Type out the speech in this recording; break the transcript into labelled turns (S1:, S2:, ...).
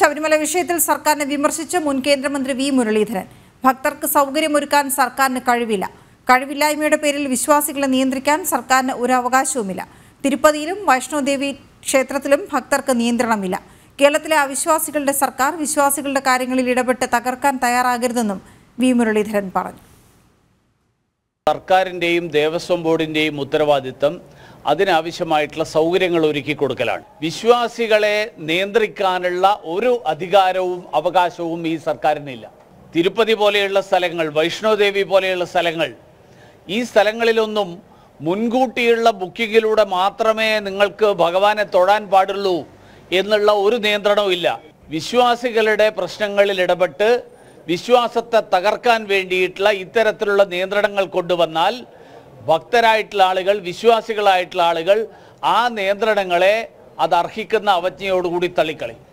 S1: ശബരിമല വിഷയത്തിൽ സർക്കാരിനെ വിമർശിച്ച് മുൻ കേന്ദ്രമന്ത്രി വി മുരളീധരൻ ഭക്തർക്ക് സൗകര്യമൊരുക്കാൻ സർക്കാരിന് കഴിവില്ല കഴിവില്ലായ്മയുടെ പേരിൽ വിശ്വാസികളെ നിയന്ത്രിക്കാൻ സർക്കാരിന് ഒരു അവകാശവുമില്ല തിരുപ്പതിയിലും വൈഷ്ണോദേവി ക്ഷേത്രത്തിലും ഭക്തർക്ക് നിയന്ത്രണമില്ല കേരളത്തിലെ അവിശ്വാസികളുടെ സർക്കാർ വിശ്വാസികളുടെ കാര്യങ്ങളിൽ ഇടപെട്ട് തകർക്കാൻ തയ്യാറാകരുതെന്നും വി മുരളീധരൻ പറഞ്ഞു
S2: സർക്കാരിൻ്റെയും ദേവസ്വം ബോർഡിൻ്റെയും ഉത്തരവാദിത്തം അതിനാവശ്യമായിട്ടുള്ള സൗകര്യങ്ങൾ ഒരുക്കി കൊടുക്കലാണ് വിശ്വാസികളെ നിയന്ത്രിക്കാനുള്ള ഒരു അധികാരവും അവകാശവും ഈ സർക്കാരിനില്ല തിരുപ്പതി പോലെയുള്ള സ്ഥലങ്ങൾ വൈഷ്ണോദേവി പോലെയുള്ള സ്ഥലങ്ങൾ ഈ സ്ഥലങ്ങളിലൊന്നും മുൻകൂട്ടിയുള്ള ബുക്കിങ്ങിലൂടെ മാത്രമേ നിങ്ങൾക്ക് ഭഗവാനെ തൊഴാൻ പാടുള്ളൂ എന്നുള്ള ഒരു നിയന്ത്രണവും ഇല്ല വിശ്വാസികളുടെ പ്രശ്നങ്ങളിൽ ഇടപെട്ട് വിശ്വാസത്തെ തകർക്കാൻ വേണ്ടിയിട്ടുള്ള ഇത്തരത്തിലുള്ള നിയന്ത്രണങ്ങൾ കൊണ്ടുവന്നാൽ ഭക്തരായിട്ടുള്ള ആളുകൾ വിശ്വാസികളായിട്ടുള്ള ആളുകൾ ആ നിയന്ത്രണങ്ങളെ അത് അർഹിക്കുന്ന അവജ്ഞയോടുകൂടി തള്ളിക്കളി